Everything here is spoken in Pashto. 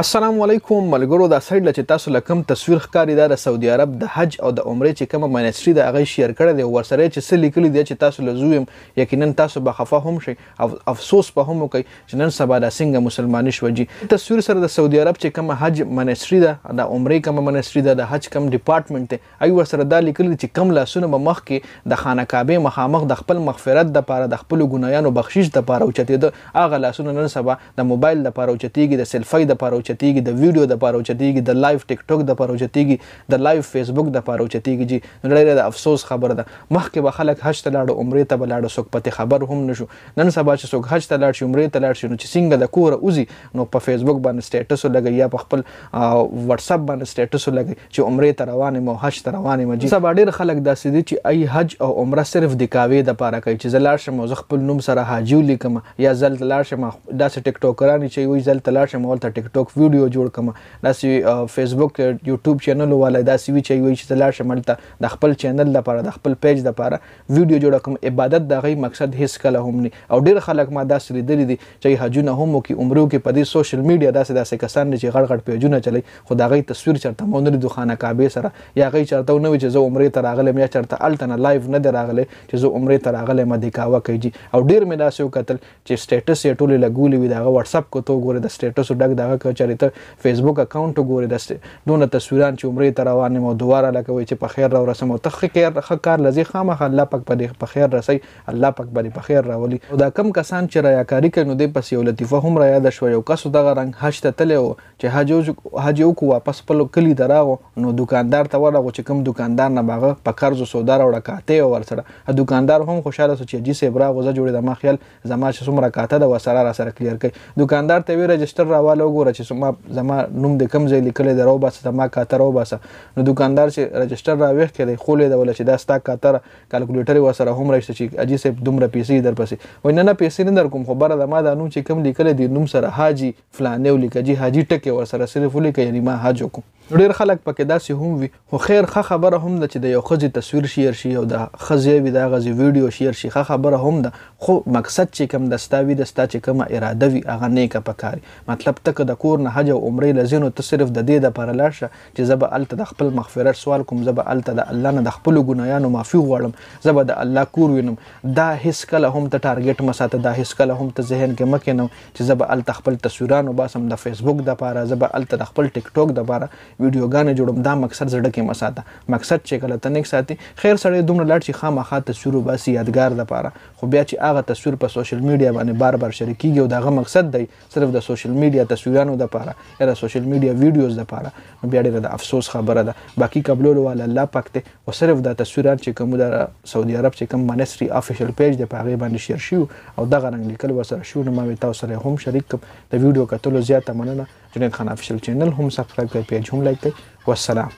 السلام علیکم ملګرو دا سایت لچ تاسو لکم تصویر ښکاری دا د سعودي عرب د حج او د عمره چې کوم مینستری د هغه شیر کړی دی ورسره چې څه لیکلی دی چې تاسو لزویم یقینا تاسو به خفه هم شي او افسوس په هم کوي چې نن سبا د سنگ مسلمانۍ شوږي تصویر سره د سعودي عرب چې کوم حج مینستری ده د عمره کوم مینستری ده د حج کوم ډپارټمنټ دی ای ورسره دا لیکلی چې کوم لاسونه به مخ کې د خانه کعبه مخامخ د خپل مغفرت د پاره د خپل ګنايانو بخشش د پاره او چته ده هغه لاسونه نن سبا د موبایل د پاره او چتیږي د سیلفي د پاره چتیږي د ویډیو د پاره چتیږي د لایو ټیک ټاک د پاره چتیږي د لایو فیسبوک د پاره چتیږي جی ډېر د افسوس خبره ده مخکې به خلک حج ته لاړ عمرې ته بلاړ سوک پته خبر هم نشو نن سبا چې سوک حج ته لاړ شي عمرې ته لاړ شي نو چې څنګه د کور اوزي نو په فیسبوک باندې سټیټس لګي یا په خپل واتس اپ باندې سټیټس لګي چې عمرې ته روانه مو حج ته روانه مجي سبا ډېر خلک داسې دي چې ای حج او عمره صرف د کاوي د پاره کوي چې زلار شم زه خپل نوم سره حاجیو لیکم یا زل تلار شم داسې ټیک ټاکرانی چې وي زل تلار شم ولته ټیک ټاک ویډیو جوړ کما دا سی فیسبوک یوټیوب چینل والا دا سی وی چې وی چې تلار شملته د خپل چینل لپاره د خپل پیج لپاره ویډیو جوړ کما عبادت د غي مقصد هیڅ کله هم نه او ډیر خلک ما دا سری دلی دي چې حجونه هم کې عمرو کې په دې سوشل میډیا داسې داسې کسان چې غړ غړ پیجونه چلی خو دا غي تصویر چرته مونږ د خانه کعبه سره یا غي چرته نو چې زه عمرې ته راغلم یا چرته الټنه لایو نه دراغله چې زه عمرې ته راغلم د کاوه کوي او ډیر مې داسې وکتل چې سټیټس یې ټوله لګولې وي دا واتس اپ کو ته وګوره د سټیټس ډګ دا چاري ته فیسبوک اکاونټ وګورې داسې دونه تصویران چې عمرې ته روان مو دواره لکه وي چې په خیر راو رسم او تخکر خکار لذي خامخ الله پاک باندې په خیر رسي الله پاک باندې په خیر راولي دا کم کسان چې ریاکاری کوي نو د پس یو لطیفه هم را یاد شو یو کس دغه رنگ حج ته تلو چې حج حج یو کو واپس په کلی دراغو نو دکاندار ته ورغو چې کوم دکاندار نه باغه په قرض سودا راوړه کاته او ورسره دکاندار هم خوشاله سو چې جی سه برا غوزه جوړه د ما خیال زما چې څومره کاته د وسره را سره کلیر کړي دکاندار ته وی رجستر راواله وګوره چې چې ما زما نوم د کم ځای لیکلی دی راوباسه ته ما کاته راوباسه نو دوکاندار چې رجسټر راویښ کړی خولې یې دوله چې دا ستا کاتر کالکولیټر یې ورسره هم راشته چې حاجي صاحب دومره پیسې درپسې وایي نه نه پیسې نه در کوم خو بره ده ما دا نوم چې کم لیکلی دی نوم سره حاجي فلانی ولیکه جي حاجي ټکی ورسره صرف ولیکه یعنې ما حاج وکړم ډیر خلک پکې داسې هم وي خو خیر ښه خبره هم ده چې د یو ښځې تصویر شیر شي او د ښځې وي د هغې ویډیو شیر شي ښه خبره هم ده خو مقصد چې کوم د ستا وي د ستا چې کومه اراده وي هغه نیکه پکاري مطلب ته که د کور نه حج او عمرې له ځینو ته صرف د دې دپاره لاړ شه چې زه به هلته د خپل مغفرت سوال کوم زه به هلته د الله نه د خپلو ګناهیانو معافي غواړم زه به د الله کور وینم دا هیڅ کله هم ته ټارګټ مساته دا هیڅ کله هم ته ذهن کې مکه نه چې زه به هلته خپل تصویرانو باسم د فیسبوک دپاره زه به هلته د خپل ټیک ټاک دپاره ویډیوګانې جوړم دا مقصد زړه کې مساته مقصد چې کله تنک ساتي خیر سړی دومره لړ چې خامخا تصویر وباسي یادګار لپاره خو بیا چې هغه تصویر په سوشل میډیا باندې بار بار شریکیږي او دغه مقصد دی صرف د سوشل میډیا تصویرانو لپاره یا د سوشل میډیا ویډیوز لپاره نو بیا ډېره د افسوس خبره ده باقي قبلولو والا الله پاک دی او صرف د تصویران چې کوم د سعودي عرب چې کوم منسري افیشل پیج دی په هغه باندې شیر شو او دغه رنګ لیکل وسره شو نو ما تاسو سره هم شریک کوم د ویډیو کتلو زیاته مننه Juned Khan official channel हम subscribe कर page हम लाइक कर वसलम